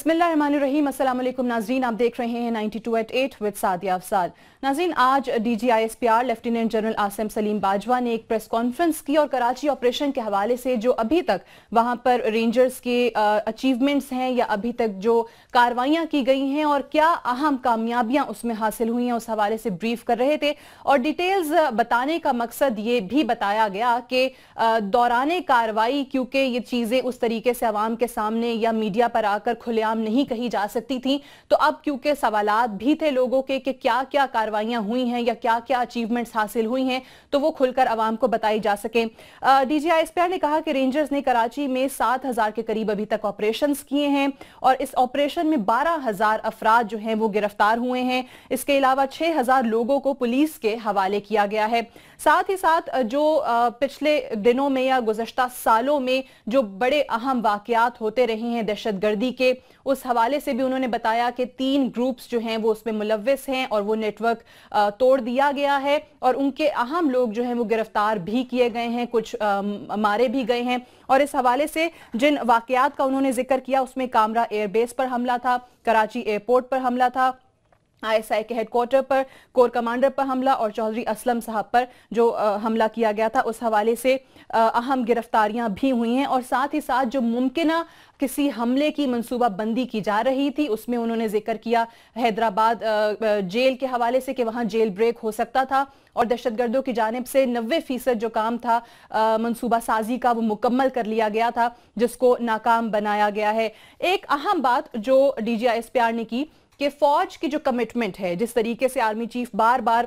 बिस्मिल्लाम असलम नाजरीन आप देख रहे हैं 92 at eight with Sadia Afzaal Nazreen आज DGISPR lieutenant general Asim Saleem Bajwa ने एक प्रेस कॉन्फ्रेंस की और कराची ऑपरेशन के हवाले से जो अभी तक वहां पर रेंजर्स के अचीवमेंट्स हैं या अभी तक जो कार्रवाइयाँ की गई हैं और क्या अहम कामयाबियाँ उसमें हासिल हुई हैं उस हवाले से ब्रीफ कर रहे थे और डिटेल्स बताने का मकसद ये भी बताया गया कि दौरान कार्रवाई क्योंकि ये चीज़ें उस तरीके से आवाम के सामने या मीडिया पर आकर खुलेआम नाम नहीं कही जा सकती थी तो अब क्योंकि सवाल भी थे लोगों के कि क्या क्या कार्रवाइयां हुई हैं या क्या क्या अचीवमेंट्स हासिल हुई हैं तो वो खुलकर आवाम को बताई जा सके डीजीआईएसपीआर ने कहा कि रेंजर्स ने कराची में सात हजार के करीब अभी तक ऑपरेशन किए हैं और इस ऑपरेशन में बारह हजार अफराद जो हैं वो गिरफ्तार हुए हैं इसके अलावा छह हजार लोगों को पुलिस के हवाले किया गया है साथ ही साथ जो पिछले दिनों में या गुजशत सालों में जो बड़े अहम वाकयात होते रहे हैं दहशतगर्दी के उस हवाले से भी उन्होंने बताया कि तीन ग्रुप्स जो हैं वो उसमें मुलविस हैं और वो नेटवर्क तोड़ दिया गया है और उनके अहम लोग जो हैं वो गिरफ्तार भी किए गए हैं कुछ मारे भी गए हैं और इस हवाले से जिन वाकयात का उन्होंने जिक्र किया उसमें कामरा एयरबेस पर हमला था कराची एयरपोर्ट पर हमला था आईएसआई के हेडक्वार्टर पर कोर कमांडर पर हमला और चौधरी असलम साहब पर जो आ, हमला किया गया था उस हवाले से अहम गिरफ्तारियां भी हुई हैं और साथ ही साथ जो मुमकिन किसी हमले की बंदी की जा रही थी उसमें उन्होंने जिक्र किया हैदराबाद जेल के हवाले से कि वहां जेल ब्रेक हो सकता था और दहशतगर्दों की जानब से नबे फीसद जो काम था मनसूबा साजी का वो मुकम्मल कर लिया गया था जिसको नाकाम बनाया गया है एक अहम बात जो D G I S P R ने की कि फौज की जो कमिटमेंट है जिस तरीके से आर्मी चीफ बार बार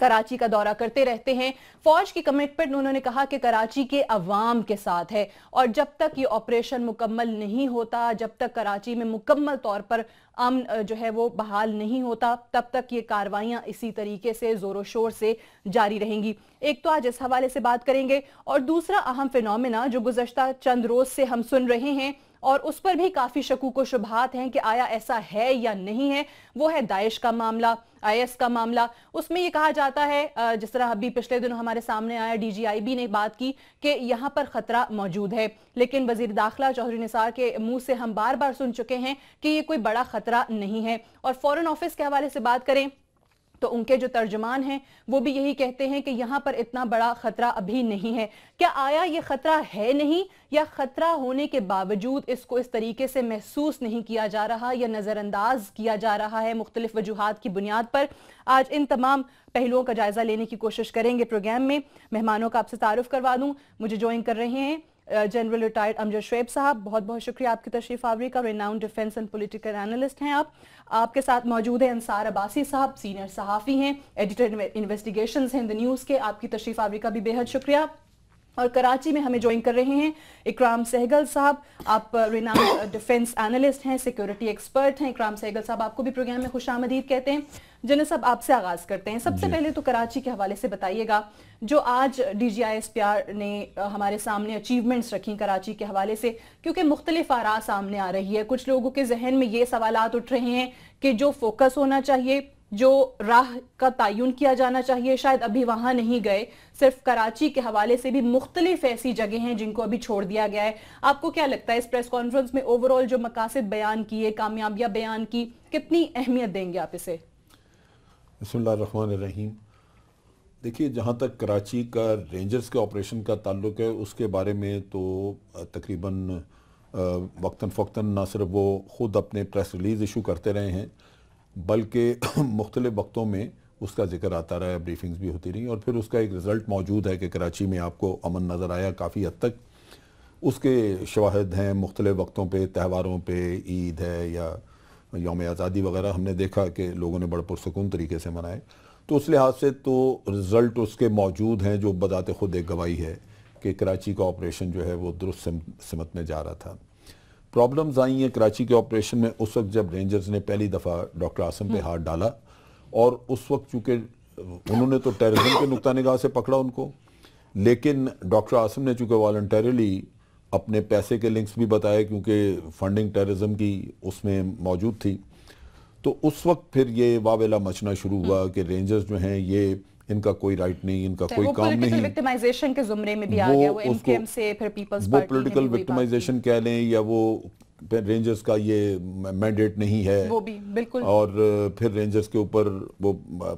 कराची का दौरा करते रहते हैं फौज की कमिटमेंट उन्होंने कहा कि कराची के अवाम के साथ है और जब तक ये ऑपरेशन मुकम्मल नहीं होता जब तक कराची में मुकम्मल तौर पर अमन जो है वो बहाल नहीं होता तब तक ये कार्रवाइयाँ इसी तरीके से जोरों शोर से जारी रहेंगी एक तो आज इस हवाले से बात करेंगे और दूसरा अहम फिनमिना जो गुजशत चंद रोज से हम सुन रहे हैं और उस पर भी काफ़ी शकू को शुभात हैं कि आया ऐसा है या नहीं है वो है दाइश का मामला आईएस का मामला उसमें ये कहा जाता है जिस तरह अभी पिछले दिनों हमारे सामने आया डीजीआईबी ने बात की कि यहां पर खतरा मौजूद है लेकिन वजीर दाखिला चौधरी निसार के मुंह से हम बार बार सुन चुके हैं कि ये कोई बड़ा खतरा नहीं है और फॉरन ऑफिस के हवाले से बात करें तो उनके जो तर्जमान हैं वो भी यही कहते हैं कि यहाँ पर इतना बड़ा खतरा अभी नहीं है क्या आया ये खतरा है नहीं या खतरा होने के बावजूद इसको इस तरीके से महसूस नहीं किया जा रहा या नज़रअंदाज किया जा रहा है मुख्तलिफ वजूहत की बुनियाद पर आज इन तमाम पहलुओं का जायज़ा लेने की कोशिश करेंगे प्रोग्राम में मेहमानों का आपसे तारुफ करवा दूँ मुझे ज्वाइन कर रहे हैं जनरल रिटायर्ड अमजद शुब साहब बहुत बहुत शुक्रिया आपकी तशरीफ आवरी का renowned defence and political analyst हैं आप आपके साथ मौजूद हैं अंसार अबासी साहब सीनियर सहाफ़ी हैं एडिटर इन्वेस्टिगेशन हैं द न्यूज़ के आपकी तशरीफ आवरी का भी बेहद शुक्रिया और कराची में हमें ज्वाइन कर रहे हैं इकराम सहगल साहब आप रिनाम डिफेंस एनालिस्ट हैं सिक्योरिटी एक्सपर्ट हैं इकराम सहगल साहब आपको भी प्रोग्राम में खुश आमदीद कहते हैं जिन्हें सब आपसे आगाज करते हैं सबसे पहले तो कराची के हवाले से बताइएगा जो आज D G I S P R ने uh, हमारे सामने अचीवमेंट्स रखी कराची के हवाले से क्योंकि मुख्तलिफ आरा सामने आ रही है कुछ लोगों के जहन में ये सवाल उठ रहे हैं कि जो फोकस होना चाहिए जो राह का तयन किया जाना चाहिए शायद अभी वहां नहीं गए सिर्फ कराची के हवाले से भी मुख्तलिफ ऐसी जगह हैं जिनको अभी छोड़ दिया गया है आपको क्या लगता है इस प्रेस कॉन्फ्रेंस में ओवरऑल जो मकासद बयान है कामयाबियां बयान की कितनी अहमियत देंगे आप इसे रहीम देखिए जहाँ तक कराची का रेंजर्स के ऑपरेशन का ताल्लुक है उसके बारे में तो तकरीबन वक्ता फ़क्ता ना सिर्फ वो ख़ुद अपने प्रेस रिलीज़ इशू करते रहे हैं बल्कि मुख्तलिफ वक्तों में उसका जिक्र आता रहा है ब्रीफिंग्स भी होती रही और फिर उसका एक रिज़ल्ट मौजूद है कि कराची में आपको अमन नज़र आया काफ़ी हद तक उसके शवाहद हैं मुख्तलिफ वक्तों पर त्यौहारों पर ईद है या योम आज़ादी वगैरह हमने देखा कि लोगों ने बड़े पुरसकून तरीके से मनाए तो उस लिहाज से तो रिज़ल्ट उसके मौजूद हैं जो बताते खुद एक गवाही है कि कराची का ऑपरेशन जो है वो दुरुस्त सिमत में जा रहा था प्रॉब्लम्स आई हैं कराची के ऑपरेशन में उस वक्त जब रेंजर्स ने पहली दफ़ा डॉक्टर आसम पे हाथ डाला और उस वक्त चूँकि उन्होंने तो टेररिज्म के नुकता निगाह से पकड़ा उनको लेकिन डॉक्टर आसम ने चूँकि वॉल्टरली अपने पैसे के लिंक्स भी बताए क्योंकि फंडिंग टेररिज्म की उसमें मौजूद थी तो उस वक्त फिर ये वावेला मचना शुरू हुआ कि रेंजर्स जो हैं ये इनका कोई राइट नहीं इनका तो कोई काम नहीं विक्टिमाइजेशन के जुमरे में भी आ गया वो से फिर पीपल्स वो विक्टिमाइजेशन कह लें या वो रेंजर्स का ये मैंडेट नहीं है वो भी बिल्कुल और फिर रेंजर्स के ऊपर वो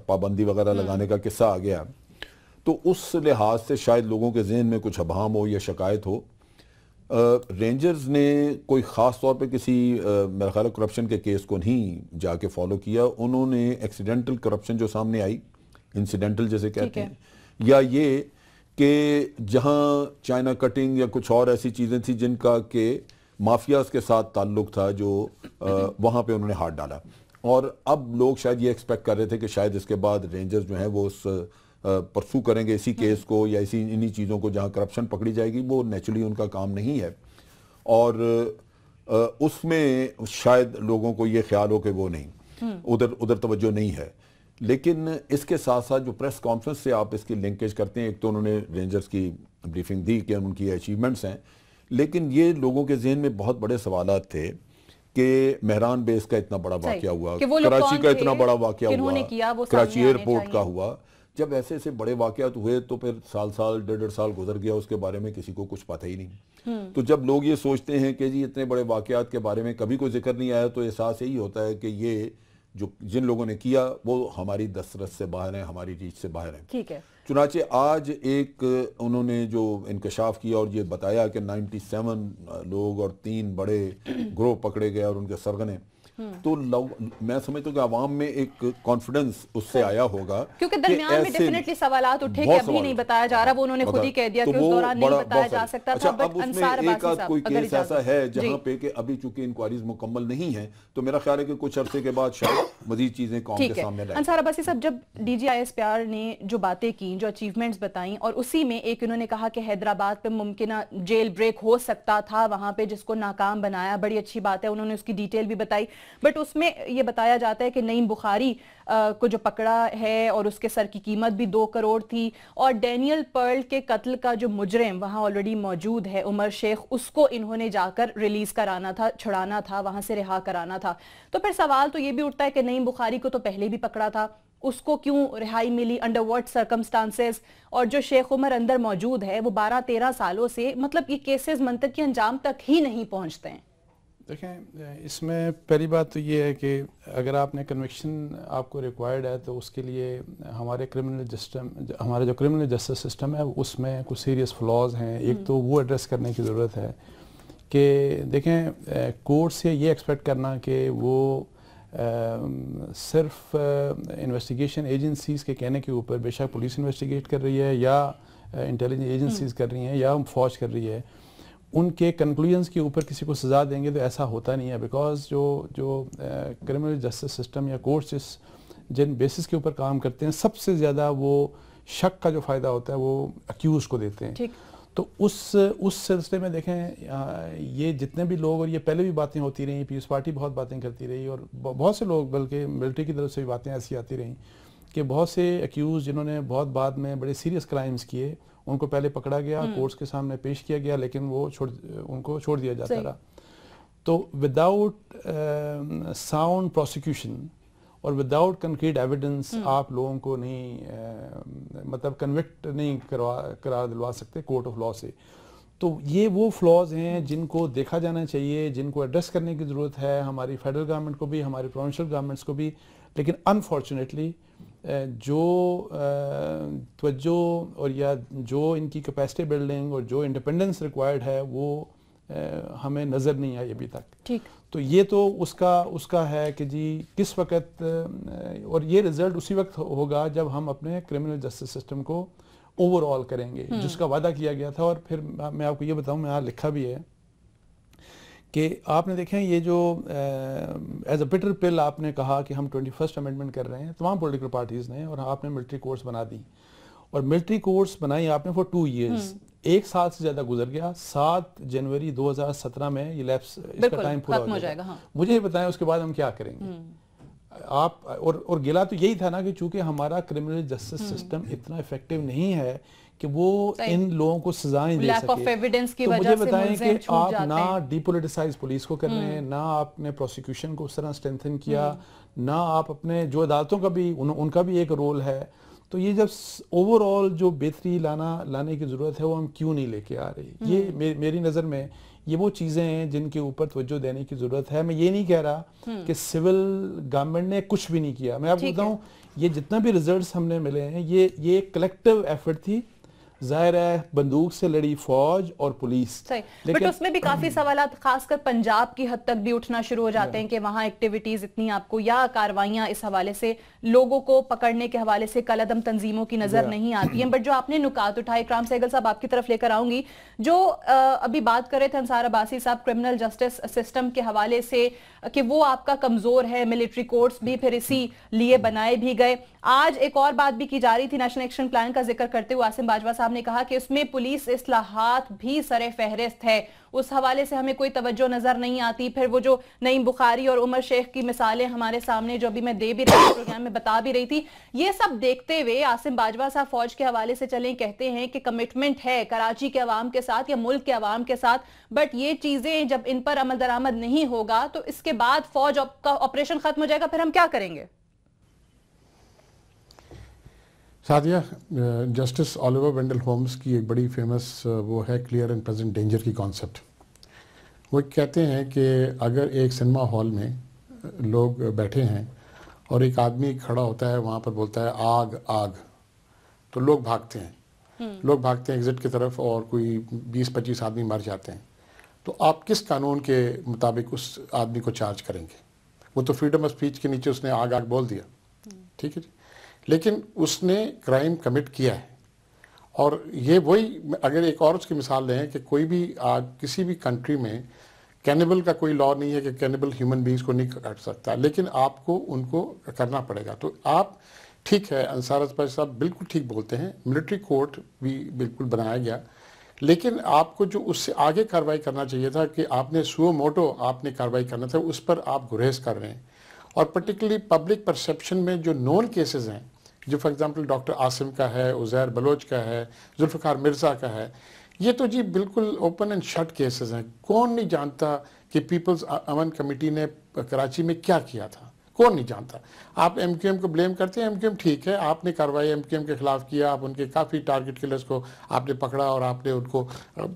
पाबंदी वगैरह हम्म। लगाने का किस्सा आ गया तो उस लिहाज से शायद लोगों के जहन में कुछ अभाम हो या शिकायत हो रेंजर्स ने कोई ख़ास तौर पे किसी मेरा ख्याल करप्शन के केस को नहीं जाके फॉलो किया उन्होंने एक्सीडेंटल करप्शन जो सामने आई इंसिडेंटल जैसे कहते हैं या ये कि जहाँ चाइना कटिंग या कुछ और ऐसी चीज़ें थी जिनका के माफियाज के साथ ताल्लुक था जो वहाँ पे उन्होंने हाथ डाला और अब लोग शायद ये एक्सपेक्ट कर रहे थे कि शायद इसके बाद रेंजर्स जो हैं वो उस परसू करेंगे इसी केस हम्म। को या इसी इन्हीं चीज़ों को जहाँ करप्शन पकड़ी जाएगी वो नेचुरली उनका काम नहीं है और उसमें शायद लोगों को ये ख्याल हो कि वो नहीं हम्म। उधर उधर तवज्जो नहीं है लेकिन इसके साथ साथ जो प्रेस कॉन्फ्रेंस से आप इसकी लिंकेज करते हैं एक तो उन्होंने रेंजर्स की ब्रीफिंग दी कि उनकी अचीवमेंट्स हैं लेकिन ये लोगों के जहन में बहुत बड़े सवाल थे कि मेहरान बेस का इतना बड़ा वाक्य हुआ कराची का इतना बड़ा वाक्य हुआ कराची एयरपोर्ट का हुआ जब ऐसे ऐसे बड़े वाकत हुए तो फिर साल साल डेढ़ डेढ़ साल गुजर गया उसके बारे में किसी को कुछ पता ही नहीं हम्म। तो जब लोग ये सोचते हैं कि जी इतने बड़े वाकत के बारे में कभी कोई जिक्र नहीं आया तो एहसास यही होता है कि ये जो जिन लोगों ने किया वो हमारी दस्तरत से बाहर हैं हमारी रीच से बाहर हैं ठीक है चुनाचे आज एक उन्होंने जो इंकशाफ किया और ये बताया कि 97 लोग और तीन बड़े ग्रोह पकड़े गए और उनके सरगने हम्म। तो लव मैं समझता हूँ कि आवाम में एक कॉन्फिडेंस उससे हाँ। आया होगा क्योंकि दरमियान में डेफिनेटली सवाल उठे कि अभी नहीं बताया जा रहा वो उन्होंने खुद ही कह दिया तो कि उस दौरान नहीं बताया जा सकता था अच्छा, अब उसमें एक आध कोई केस ऐसा है जहाँ पे कि अभी चूंकि इंक्वायरीज मुकम्मल नहीं है तो मेरा ख्याल है कि कुछ अरसे के बाद शायद मजीद चीजें कौन के सामने अंसार अब्बासी साहब जब डीजीआईएस प्यार ने जो बातें की जो अचीवमेंट्स बताई और उसी में एक उन्होंने कहा कि हैदराबाद पे मुमकिन जेल ब्रेक हो सकता था वहां पे जिसको नाकाम बनाया बड़ी अच्छी बात है उन्होंने उसकी डिटेल भी बताई बट उसमें ये बताया जाता है कि नईम बुखारी आ, को जो पकड़ा है और उसके सर की कीमत भी दो करोड़ थी और डेनियल पर्ल के कत्ल का जो मुजरम वहाँ ऑलरेडी मौजूद है उमर शेख उसको इन्होंने जाकर रिलीज कराना था छुड़ाना था वहाँ से रिहा कराना था तो फिर सवाल तो ये भी उठता है कि नईम बुखारी को तो पहले भी पकड़ा था उसको क्यों रिहाई मिली अंडर वर्ट सर्कमस्टांसेस और जो शेख उमर अंदर मौजूद है वो बारह तेरह सालों से मतलब ये केसेस के अंजाम तक ही नहीं पहुंचते हैं देखें इसमें पहली बात तो ये है कि अगर आपने कन्विक्शन आपको रिक्वायर्ड है तो उसके लिए हमारे क्रिमिनल सिस्टम हमारे जो क्रिमिनल जस्टिस सिस्टम है उसमें कुछ सीरियस फ्लॉज हैं एक हम्म। तो वो एड्रेस करने की ज़रूरत है कि देखें कोर्ट से ये एक्सपेक्ट करना कि वो आ, सिर्फ इन्वेस्टिगेशन एजेंसीज के कहने के ऊपर बेशक पुलिस इन्वेस्टिगेट कर रही है या इंटेलिजेंस एजेंसीज हम्म। कर रही हैं या फौज कर रही है उनके कंक्लूजन के ऊपर किसी को सज़ा देंगे तो ऐसा होता नहीं है बिकॉज जो जो क्रिमिनल जस्टिस सिस्टम या कोर्ट्स जिन बेसिस के ऊपर काम करते हैं सबसे ज़्यादा वो शक का जो फ़ायदा होता है वो अक्यूज़ को देते हैं तो उस उस सिलसिले में देखें ये जितने भी लोग और ये पहले भी बातें होती रहीं पीस पार्टी बहुत बातें करती रही और बहुत से लोग बल्कि मिलिट्री की तरफ से भी बातें ऐसी आती रहीं कि बहुत से अक्यूज़ जिन्होंने बहुत बाद में बड़े सीरियस क्राइम्स किए उनको पहले पकड़ा गया हम्म। कोर्ट्स के सामने पेश किया गया लेकिन वो छोड़ उनको छोड़ दिया जाता रहा तो विदाउट साउंड प्रोसिक्यूशन और विदाउट कंक्रीट एविडेंस आप लोगों को नहीं uh, मतलब कन्विक्ट नहीं करवा करार दिलवा सकते कोर्ट ऑफ लॉ से तो ये वो फ्लॉज हैं हम्म। जिनको देखा जाना चाहिए जिनको एड्रेस करने की ज़रूरत है हमारी फेडरल गवर्नमेंट को भी हमारी प्रोविंशियल गवर्नमेंट्स को भी लेकिन अनफॉर्चुनेटली uh, जो uh, तवज्जो और या जो इनकी कैपेसिटी बिल्डिंग और जो इंडिपेंडेंस रिक्वायर्ड है वो uh, हमें नज़र नहीं आई अभी तक ठीक तो ये तो उसका उसका है कि जी किस वक्त और ये रिज़ल्ट उसी वक्त होगा जब हम अपने क्रिमिनल जस्टिस सिस्टम को ओवरऑल करेंगे हम्म। जिसका वादा किया गया था और फिर मैं आपको ये बताऊं मैं यहाँ लिखा भी है कि आपने देखें ये जो एज अ बिटर पिल आपने कहा कि हम ट्वेंटी फर्स्ट अमेंडमेंट कर रहे हैं तमाम पोलिटिकल पार्टीज़ ने और आपने मिलिट्री कोर्स बना दी और मिलिट्री कोर्स बनाई आपने फॉर टू ईयर्स एक साल से ज्यादा गुजर गया सात जनवरी 2017 में ये लैप्स इसका टाइम पूरा हो जाएगा हाँ। मुझे ये बताएं उसके बाद हम क्या करेंगे हम्म। आप और और गिला तो यही था ना कि चूंकि हमारा क्रिमिनल जस्टिस सिस्टम इतना इफेक्टिव नहीं है कि वो इन लोगों को सजाएं दे सके की तो मुझे बताएं कि आप ना डिपोलिटिसाइज पुलिस को कर रहे हैं हम्म। ना आपने प्रोसिक्यूशन को उस तरह स्ट्रेंथन किया हम्म। ना आप अपने जो अदालतों का भी उन, उनका भी एक रोल है तो ये जब ओवरऑल जो बेहतरी लाना लाने की ज़रूरत है वो हम क्यों नहीं लेके आ रही ये हम्म। मे, मेरी नज़र में ये वो चीज़ें हैं जिनके ऊपर तवज्जो देने की ज़रूरत है मैं ये नहीं कह रहा कि सिविल गवर्नमेंट ने कुछ भी नहीं किया मैं आपको बताऊँ ये जितना भी रिजल्ट हमने मिले हैं ये ये कलेक्टिव एफर्ट थी जाहिर है बंदूक से लड़ी फौज और पुलिस लेकिन उसमें भी काफी सवाल खासकर पंजाब की हद तक भी उठना शुरू हो जाते हैं कि वहां एक्टिविटीज इतनी आपको या कार्रवाइयां इस हवाले से लोगों को पकड़ने के हवाले से कलदम तंजीमों की नजर नहीं आती है बट जो आपने नुकात उठाए क्राम सहगल साहब आपकी तरफ लेकर आऊंगी जो अभी बात कर रहे थे अंसार अबासी साहब क्रिमिनल जस्टिस सिस्टम के हवाले से कि वो आपका कमजोर है मिलिट्री कोर्ट्स भी फिर इसी लिए बनाए भी गए आज एक और बात भी की जा रही थी नेशनल एक्शन प्लान का जिक्र करते हुए आसिम बाजवा साहब साहब ने कहा कि उसमें पुलिस असलाहत भी सर फहरिस्त है उस हवाले से हमें कोई तवज्जो नज़र नहीं आती फिर वो जो नईम बुखारी और उमर शेख की मिसालें हमारे सामने जो अभी मैं दे भी रही प्रोग्राम में बता भी रही थी ये सब देखते हुए आसिम बाजवा साहब फौज के हवाले से चले कहते हैं कि कमिटमेंट है कराची के अवाम के साथ या मुल्क के अवाम के साथ बट ये चीज़ें जब इन पर अमल दरामद नहीं होगा तो इसके बाद फौज का ऑपरेशन खत्म हो जाएगा फिर हम क्या करेंगे सादिया जस्टिस ओलिवर वेंडल होम्स की एक बड़ी फेमस वो है क्लियर एंड प्रेजेंट डेंजर की कॉन्सेप्ट वो कहते हैं कि अगर एक सिनेमा हॉल में लोग बैठे हैं और एक आदमी खड़ा होता है वहाँ पर बोलता है आग आग तो लोग भागते हैं हम्म। लोग भागते हैं एग्जिट की तरफ और कोई बीस पच्चीस आदमी मर जाते हैं तो आप किस कानून के मुताबिक उस आदमी को चार्ज करेंगे वो तो फ्रीडम ऑफ स्पीच के नीचे उसने आग आग बोल दिया हम्म। ठीक है जी लेकिन उसने क्राइम कमिट किया है और ये वही अगर एक और उसकी मिसाल लें कि कोई भी आज किसी भी कंट्री में कैनिबल का कोई लॉ नहीं है कि कैनिबल ह्यूमन बींग्स को नहीं काट सकता लेकिन आपको उनको करना पड़ेगा तो आप ठीक है अंसार अजफर साहब बिल्कुल ठीक बोलते हैं मिलिट्री कोर्ट भी बिल्कुल बनाया गया लेकिन आपको जो उससे आगे कार्रवाई करना चाहिए था कि आपने सुओ मोटो आपने कार्रवाई करना था उस पर आप गुरेज कर रहे हैं और पर्टिकुलरली पब्लिक परसेप्शन में जो नॉन केसेस हैं जो फॉर एग्ज़ाम्पल डॉक्टर आसिम का है उज़ैर बलोच का है जुल्फ़ार मिर्ज़ा का है ये तो जी बिल्कुल ओपन एंड शट केसेस हैं कौन नहीं जानता कि पीपल्स अमन कमेटी ने कराची में क्या किया था कौन नहीं जानता आप एम क्यू एम को ब्लेम करते हैं एम क्यू एम ठीक है आपने कार्रवाई एम क्यू एम के खिलाफ किया आप उनके काफ़ी टारगेट किलर्स को आपने पकड़ा और आपने उनको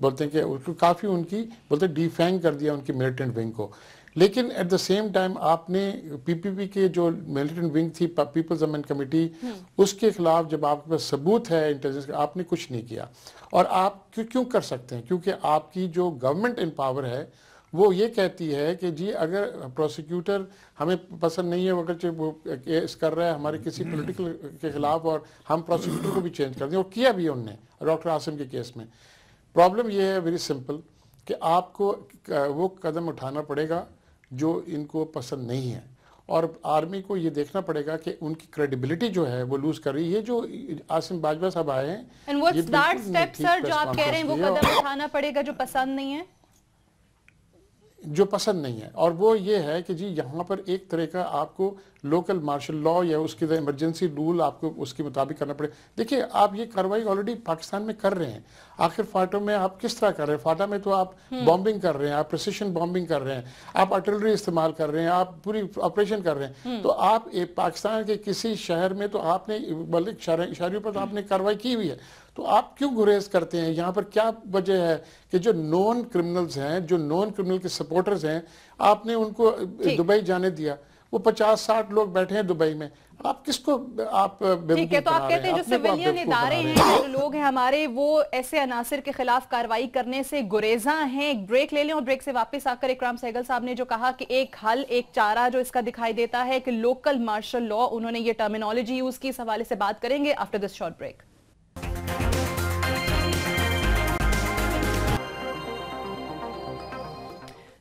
बोलते हैं कि उसको काफ़ी उनकी बोलते डिफेंग कर दिया उनकी मिलिटेंट विंग को लेकिन एट द सेम टाइम आपने पीपीपी के जो मिलिटेंट विंग थी पीपल्स अमेंट कमेटी उसके खिलाफ जब आपके पास सबूत है इंटेलिजेंस आपने कुछ नहीं किया और आप क्यों क्यों कर सकते हैं क्योंकि आपकी जो गवर्नमेंट इन पावर है वो ये कहती है कि जी अगर प्रोसिक्यूटर हमें पसंद नहीं है अगर वो केस कर रहा है हमारे किसी पॉलिटिकल के खिलाफ और हम प्रोसिक्यूटर को भी चेंज कर दें और किया भी उनने डॉक्टर आसिम के केस में प्रॉब्लम ये है वेरी सिंपल कि आपको वो कदम उठाना पड़ेगा जो इनको पसंद नहीं है और आर्मी को ये देखना पड़ेगा कि उनकी क्रेडिबिलिटी जो है वो लूज कर रही है जो आसिम बाजवा साहब आए हैं जो आप कह रहे हैं वो कदम उठाना पड़ेगा जो पसंद नहीं है जो पसंद नहीं है और वो ये है कि जी यहाँ पर एक तरह का आपको लोकल मार्शल लॉ या उसकी इमरजेंसी रूल आपको उसके मुताबिक करना पड़े देखिए आप ये कार्रवाई ऑलरेडी पाकिस्तान में कर रहे हैं आखिर फाटो में आप किस तरह कर रहे हैं फाटा में तो आप बॉम्बिंग हम्म। कर रहे हैं आप प्रसिशन बॉम्बिंग कर रहे हैं आप अटलरी इस्तेमाल कर रहे हैं आप पूरी ऑपरेशन कर रहे हैं हम्म। तो आप पाकिस्तान के किसी शहर में तो आपने बल्कि शहरों पर तो हम्म। आपने कार्रवाई की हुई है तो आप क्यों गुरेज करते हैं यहाँ पर क्या वजह है कि जो नॉन क्रिमिनल्स हैं जो नॉन क्रिमिनल के सपोर्टर्स हैं आपने उनको दुबई जाने दिया वो पचास साठ लोग बैठे हैं दुबई में आप किसको आप ठीक है तो आप कहते हैं जो सिविलियन इदारे हैं जो लोग हैं हमारे वो ऐसे अनासर के खिलाफ कार्रवाई करने से गुरेजा हैं एक ब्रेक ले लें और ब्रेक से वापस आकर इकराम सहगल साहब ने जो कहा कि एक हल एक चारा जो इसका दिखाई देता है कि लोकल मार्शल लॉ उन्होंने ये टर्मिनोलॉजी यूज की इस हवाले से बात करेंगे आफ्टर दिस शॉर्ट ब्रेक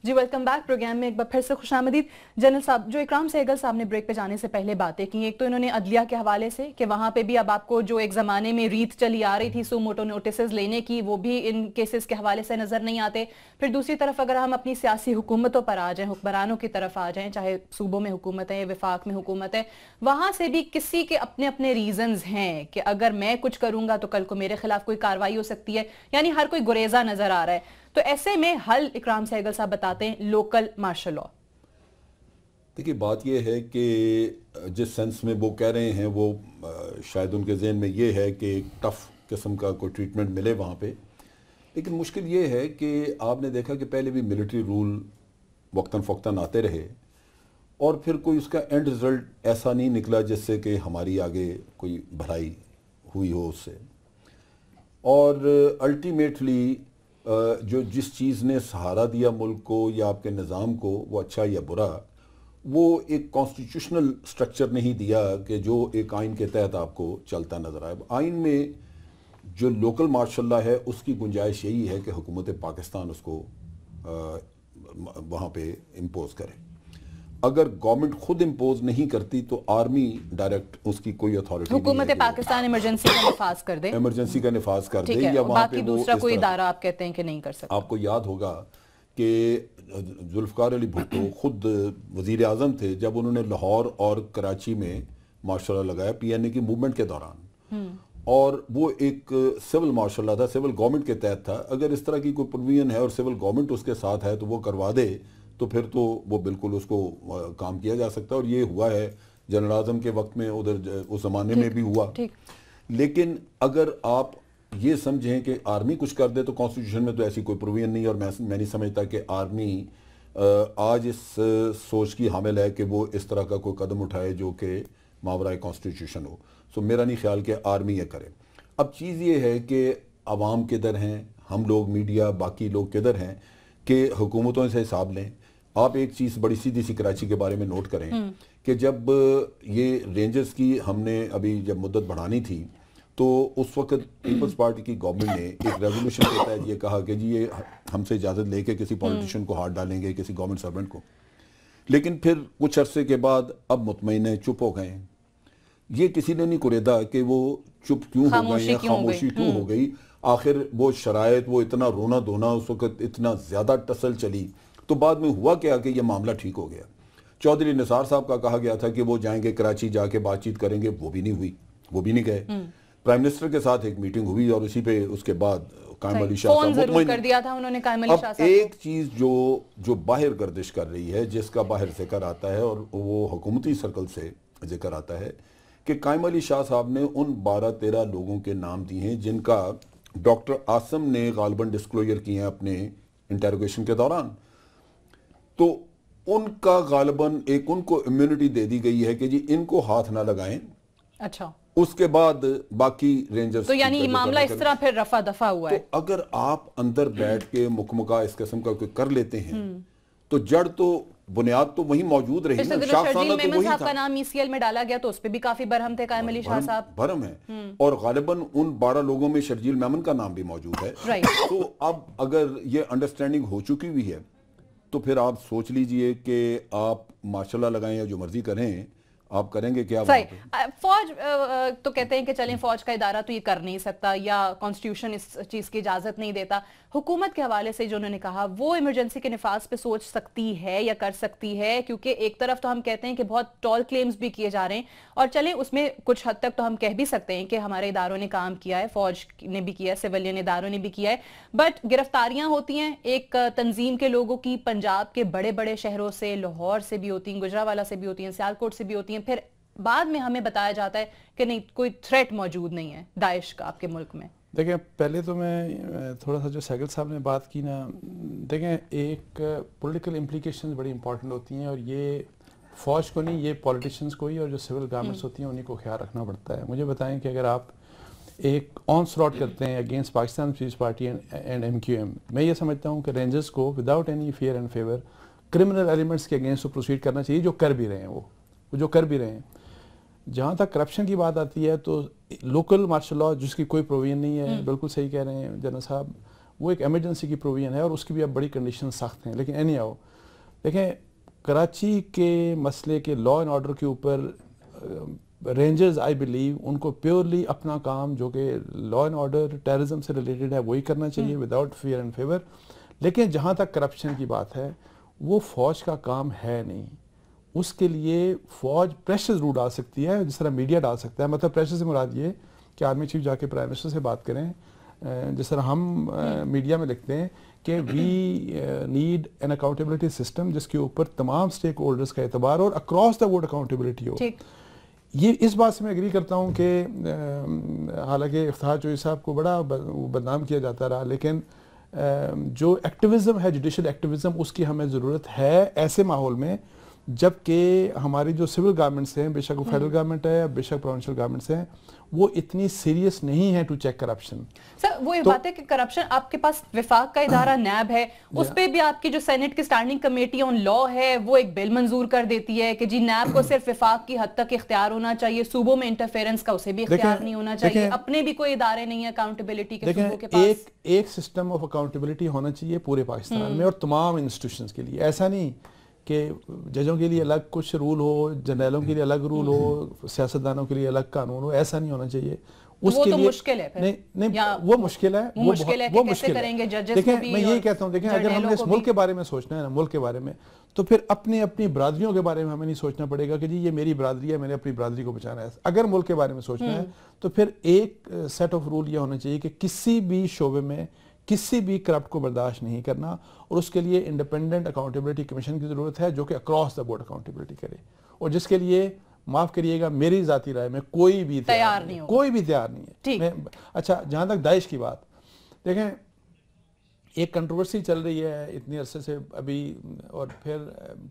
जी वेलकम बैक प्रोग्राम में एक बार फिर से खुश आमदीद जनरल साहब जो इकराम सहगल साहब ने ब्रेक पे जाने से पहले बातें की एक तो इन्होंने अदलिया के हवाले से कि वहाँ पे भी अब आपको जो एक ज़माने में रीत चली आ रही थी सो मोटो नोटिस लेने की वो भी इन केसेस के हवाले से नज़र नहीं आते फिर दूसरी तरफ अगर हम अपनी सियासी हुकूमतों पर आ जाए हुक्मरानों की तरफ आ जाए चाहे सूबों में हुकूमत है विफाक में हुकूमत है वहां से भी किसी के अपने अपने रीजन हैं कि अगर मैं कुछ करूंगा तो कल को मेरे खिलाफ कोई कार्रवाई हो सकती है यानी हर कोई गुरेजा नज़र आ रहा है तो ऐसे में हल इकराम सहगल साहब बताते हैं लोकल मार्शल लॉ देखिए बात यह है कि जिस सेंस में वो कह रहे हैं वो शायद उनके जहन में ये है कि एक टफ़ किस्म का कोई ट्रीटमेंट मिले वहाँ पे लेकिन मुश्किल ये है कि आपने देखा कि पहले भी मिलिट्री रूल वक्ता फ़क्ता आते रहे और फिर कोई उसका एंड रिज़ल्ट ऐसा नहीं निकला जिससे कि हमारी आगे कोई भलाई हुई हो उससे और अल्टीमेटली जो जिस चीज़ ने सहारा दिया मुल्क को या आपके निज़ाम को वो अच्छा या बुरा वो एक कॉन्स्टिट्यूशनल स्ट्रक्चर नहीं दिया कि जो एक आइन के तहत आपको चलता नज़र आए आइन में जो लोकल मार्शल है उसकी गुंजाइश यही है कि हुकूमत पाकिस्तान उसको वहाँ पे इम्पोज़ करे अगर गवर्नमेंट खुद इम्पोज नहीं करती तो आर्मी डायरेक्ट उसकी कोई अथॉरिटी हुकूमत पाकिस्तान इमरजेंसी का नफाज कर दे इमरजेंसी का नफाज कर दे या वहाँ पे दूसरा कोई इदारा आप कहते हैं कि नहीं कर सकते आपको याद होगा कि जुल्फकार अली भुट्टो खुद वजीर आजम थे जब उन्होंने लाहौर और कराची में मार्शल लगाया पी एन ए की मूवमेंट के दौरान हम्म। और वो एक सिविल मार्शल था सिविल गवर्नमेंट के तहत था अगर इस तरह की कोई प्रोविजन है और सिविल गवर्नमेंट उसके साथ है तो वो करवा दे तो फिर तो वो बिल्कुल उसको काम किया जा सकता है और ये हुआ है जनरल आजम के वक्त में उधर उस जमाने में भी हुआ लेकिन अगर आप ये समझें कि आर्मी कुछ कर दे तो कॉन्स्टिट्यूशन में तो ऐसी कोई प्रोविजन नहीं और मैं मैं नहीं समझता कि आर्मी आज इस सोच की हामिल है कि वो इस तरह का कोई कदम उठाए जो कि मावरा कॉन्स्टिट्यूशन हो सो मेरा नहीं ख्याल कि आर्मी ये करे अब चीज़ ये है कि आवाम किधर हैं हम लोग मीडिया बाकी लोग किधर हैं कि हुकूमतों से हिसाब लें आप एक चीज बड़ी सीधी सी कराची के बारे में नोट करें हम्म। कि जब ये रेंजर्स की हमने अभी जब मुद्दत बढ़ानी थी तो उस वक्त पीपल्स पार्टी की गवर्नमेंट ने एक रेजोल्यूशन के तहत ये कहा कि जी ये हमसे इजाज़त लेके किसी हम्म। पॉलिटिशियन को हाथ डालेंगे किसी गवर्नमेंट सर्वेंट को लेकिन फिर कुछ अरसे के बाद अब मुतमिन चुप हो गए ये किसी ने नहीं कुरेदा कि वो चुप क्यों हो गए या खामोशी क्यों हो हम्म। गई आखिर वो शराय वो इतना रोना धोना उस वक्त इतना ज़्यादा टसल चली तो बाद में हुआ क्या कि यह मामला ठीक हो गया चौधरी निसार साहब का कहा गया था कि वो जाएंगे कराची जाके बातचीत करेंगे वो भी नहीं हुई वो भी नहीं गए प्राइम हम्म। मिनिस्टर के साथ एक मीटिंग हुई और उसी पे उसके बाद कायम अली शाह कर दिया था उन्होंने अब एक चीज जो जो बाहर गर्दिश कर रही है जिसका बाहर जिक्र आता है और वो हुकूमती सर्कल से जिक्र आता है कि कायम अली शाह साहब ने उन बारह तेरह लोगों के नाम दिए हैं जिनका डॉक्टर आसम ने गालबन डिस्क्लोजर किए हैं अपने इंटेरोगेशन के दौरान तो उनका गालबन एक उनको इम्यूनिटी दे दी गई है कि जी इनको हाथ ना लगाएं अच्छा उसके बाद बाकी रेंजर्स तो यानी मामला इस तरह फिर रफा दफा हुआ तो है अगर आप अंदर बैठ के मुकमका इस किस्म का कोई कर लेते हैं हम्म। तो जड़ तो बुनियाद तो वही मौजूद रही ना तो नाम e में डाला गया तो उस पर भी काफी भरम थे कायम अली शाह साहब भरम है हम्म। और गालिबन उन बारह लोगों में शर्जील मेमन का नाम भी मौजूद है तो अब अगर ये अंडरस्टैंडिंग हो चुकी हुई है तो फिर आप सोच लीजिए कि आप माशाल्लाह लगाएं या जो मर्जी करें आप करेंगे क्या सही फौज तो कहते हैं कि चलें फौज का इदारा तो ये कर नहीं सकता या कॉन्स्टिट्यूशन इस चीज की इजाजत नहीं देता हुकूमत के हवाले से जो उन्होंने कहा वो इमरजेंसी के नफाज पे सोच सकती है या कर सकती है क्योंकि एक तरफ तो हम कहते हैं कि बहुत टॉल क्लेम्स भी किए जा रहे हैं और चले उसमें कुछ हद तक तो हम कह भी सकते हैं कि हमारे इदारों ने काम किया है फौज ने भी किया है सिविलियन इदारों ने भी किया है बट गिरफ्तारियां होती हैं एक तंजीम के लोगों की पंजाब के बड़े बड़े शहरों से लाहौर से भी होती हैं गुजरावाला से भी होती हैं सियालकोट से भी होती हैं फिर बाद में हमें बताया जाता है कि नहीं कोई थ्रेट मौजूद नहीं है दाइश का आपके मुल्क में देखें पहले तो मैं थोड़ा सा जो सैगल साहब ने बात की ना देखें एक पॉलिटिकल इम्प्लीकेशन बड़ी इंपॉर्टेंट होती हैं और ये फौज को नहीं ये पॉलिटिशियंस को ही और जो सिविल गवर्नमेंट्स हम्म। होती हैं उन्हीं को ख्याल रखना पड़ता है मुझे बताएं कि अगर आप एक ऑन स्लॉट हम्म। करते हैं against Pakistan People's Party and M Q M मैं ये समझता हूँ कि रेंजर्स को without any fair and favour criminal elements के अगेंस्ट प्रोसीड करना चाहिए जो कर भी रहे हैं वो जो कर भी रहे हैं जहाँ तक करप्शन की बात आती है तो लोकल मार्शल लॉ जिसकी कोई प्रोविजन नहीं है हम्म। बिल्कुल सही कह रहे हैं जनरल साहब वो एक एमरजेंसी की प्रोविजन है और उसकी भी अब बड़ी कंडीशन सख्त हैं लेकिन एनी आओ देखें कराची के मसले के लॉ एंड ऑर्डर के ऊपर रेंजर्स आई बिलीव उनको प्योरली अपना काम जो कि लॉ एंड ऑर्डर टेररिज्म से रिलेटेड है वही करना चाहिए विदाउट फियर एंड फेवर लेकिन जहाँ तक करप्शन की बात है वो फौज का काम है नहीं उसके लिए फ़ौज प्रेशर ज़रूर डाल सकती है जिस तरह मीडिया डाल सकता है मतलब प्रेशर से मुराद ये कि आर्मी चीफ जाके प्राइम मिनिस्टर से बात करें जिस तरह हम मीडिया में लिखते हैं कि we need an accountability system जिसके ऊपर तमाम स्टेक होल्डर्स का एतबार और अक्रॉस द वर्ल्ड अकाउंटेबिलिटी हो ये इस बात से मैं एग्री करता हूँ कि हालांकि इफ्तार चौधरी साहब को बड़ा बदनाम किया जाता रहा लेकिन जो एक्टिविज़म है जुडिशल एक्टिविज़म उसकी हमें ज़रूरत है ऐसे माहौल में जबकि हमारी जो सिविल गवर्नमेंट्स हैं बेशक वो हम्म। फेडरल गवर्नमेंट है बेशक प्रोविंशियल गवर्नमेंट्स हैं वो इतनी सीरियस नहीं है टू चेक करप्शन सर वो ये तो, बात है कि करप्शन आपके पास विफाक का इदारा नैब है उस पर भी आपकी जो सेनेट की स्टैंडिंग कमेटी ऑन लॉ है वो एक बिल मंजूर कर देती है कि जी नैब को सिर्फ विफाक की हद तक इख्तियार होना चाहिए सूबों में इंटरफेरेंस का उसे भी इख्तियार नहीं होना चाहिए अपने भी कोई इदारे नहीं है अकाउंटेबिलिटी के सूबों के पास एक एक सिस्टम ऑफ अकाउंटेबिलिटी होना चाहिए पूरे पाकिस्तान हम्म। में और तमाम इंस्टीट्यूशन के लिए ऐसा नहीं कि जजों के लिए अलग कुछ रूल हो जनरलों के लिए अलग रूल हो सियासतदानों के लिए अलग कानून हो ऐसा नहीं होना चाहिए उसके तो लिए मुश्किल है नहीं नहीं वो मुश्किल है वो मुश्किल है वो मुश्किल करेंगे देखें मैं यही कहता हूँ देखें अगर हमें इस मुल्क के बारे में सोचना है ना मुल्क के बारे में तो फिर अपनी अपनी बरादरियों के बारे में हमें नहीं सोचना पड़ेगा कि जी ये मेरी बरादरी है मैंने अपनी बरादरी को बचाना है अगर मुल्क के बारे में सोचना है हम्म। तो फिर एक सेट ऑफ रूल ये होना चाहिए कि किसी भी शोबे में किसी भी करप्ट को बर्दाश्त नहीं करना और उसके लिए इंडिपेंडेंट अकाउंटेबिलिटी कमीशन की ज़रूरत है जो कि अक्रॉस द बोर्ड अकाउंटेबिलिटी करे और जिसके लिए माफ करिएगा मेरी जाति राय में कोई भी तैयार नहीं, नहीं कोई भी तैयार नहीं है मैं अच्छा जहां तक दाइश की बात देखें एक कंट्रोवर्सी चल रही है इतने अरसे से अभी और फिर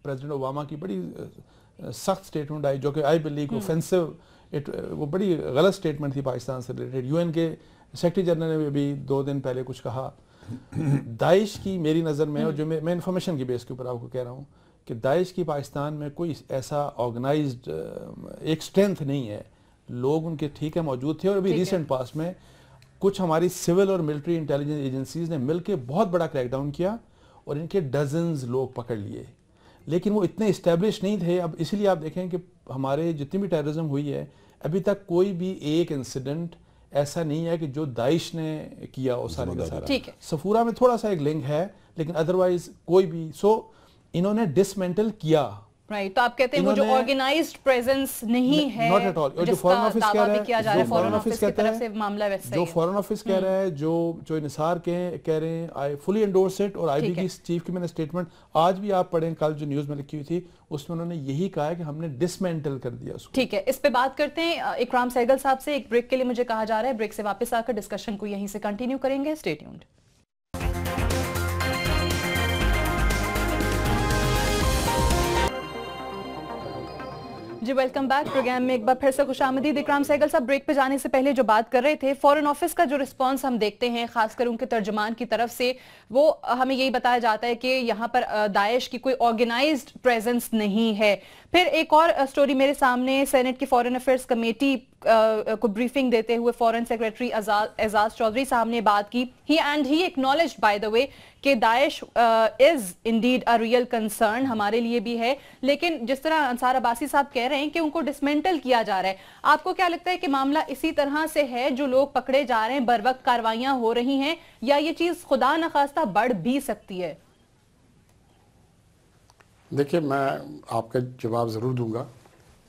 प्रेसिडेंट ओबामा की बड़ी सख्त स्टेटमेंट आई जो कि आई बिलीव ऑफेंसिव इट वो बड़ी गलत स्टेटमेंट थी पाकिस्तान से रिलेटेड यूएन के सेक्रेटरी जनरल ने भी दो दिन पहले कुछ कहा दाइश की मेरी नज़र में और जो मैं मैं इन्फॉर्मेशन की बेस के ऊपर आपको कह रहा हूँ कि दाइश की पाकिस्तान में कोई ऐसा ऑर्गेनाइज एक स्ट्रेंथ नहीं है लोग उनके ठीक है मौजूद थे और अभी रिसेंट पास में कुछ हमारी सिविल और मिलिट्री इंटेलिजेंस एजेंसीज ने मिलकर बहुत बड़ा क्रैकडाउन किया और इनके डजन लोग पकड़ लिए लेकिन वो इतने इस्टेब्लिश नहीं थे अब इसलिए आप देखें कि हमारे जितनी भी टेररिज्म हुई है अभी तक कोई भी एक इंसिडेंट ऐसा नहीं है कि जो दाइश ने किया वो सारे का सारा सफूरा में थोड़ा सा एक लिंक है लेकिन अदरवाइज कोई भी सो इन्होंने डिसमेंटल किया राइट तो आप कहते हैं वो जो प्रेजेंस नहीं है नॉट एट ऑल जो ऑफिस कह रहा है ऑफिस की तरफ से मामला वैसा जो ऑफिस कह रहा है जो जो निसार कह रहे हैं आई फुली एंडोर्स इट और चीफ की मैंने स्टेटमेंट आज भी आप पढ़ें कल जो न्यूज में लिखी हुई थी उसमें उन्होंने यही कहा है कि हमने डिसमेंटल कर दिया उसको ठीक है इस पे बात करते हैं इकराम सहगल साहब से एक ब्रेक के लिए मुझे कहा जा रहा है ब्रेक से वापस आकर डिस्कशन को यहीं से कंटिन्यू करेंगे जी वेलकम बैक प्रोग्राम में एक बार फिर से खुश आमदीद सहगल साहब ब्रेक पे जाने से पहले जो बात कर रहे थे फॉरेन ऑफिस का जो रिस्पांस हम देखते हैं खासकर उनके तर्जमान की तरफ से वो हमें यही बताया जाता है कि यहाँ पर दाइश की कोई ऑर्गेनाइज्ड प्रेजेंस नहीं है फिर एक और स्टोरी मेरे सामने सेनेट की फॉरेन अफेयर्स कमेटी को ब्रीफिंग देते हुए फॉरेन सेक्रेटरी एजाज चौधरी साहब ने बात की he and he acknowledge by the way कि Daesh is indeed a real concern हमारे लिए भी है लेकिन जिस तरह अंसार अबासी साहब कह रहे हैं कि उनको डिसमेंटल किया जा रहा है आपको क्या लगता है कि मामला इसी तरह से है जो लोग पकड़े जा रहे हैं बर वक्त कार्रवाइयां हो रही हैं या ये चीज़ खुदा न खास्ता बढ़ भी सकती है देखिए मैं आपका जवाब ज़रूर दूंगा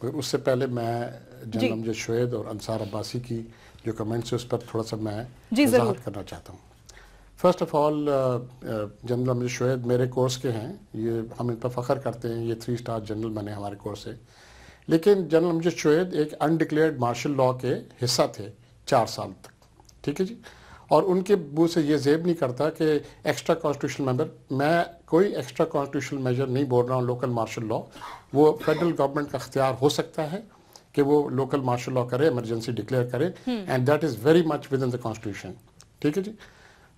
मगर उससे पहले मैं जनम जो शुएद और अंसार अब्बासी की जो कमेंट्स है उस पर थोड़ा सा मैं वजाहत करना चाहता हूँ first of all general Amjad शुएद मेरे कोर्स के हैं ये हम इन पर फ़ख्र करते हैं ये थ्री स्टार जनरल बने हमारे कोर्स से लेकिन जनरल अमजद शुएद एक अनडिक्लेयर्ड मार्शल लॉ के हिस्सा थे चार साल तक ठीक है जी और उनके मुँह से ये जेब नहीं करता कि एक्स्ट्रा कॉन्स्टिट्यूशन मेंबर मैं कोई एक्स्ट्रा कॉन्स्टिट्यूशन मेजर नहीं बोल रहा हूँ लोकल मार्शल लॉ वो फेडरल गवर्नमेंट का अख्तियार हो सकता है कि वो लोकल मार्शल लॉ करे इमरजेंसी डिक्लेयर करे and that is very much within the constitution ठीक है जी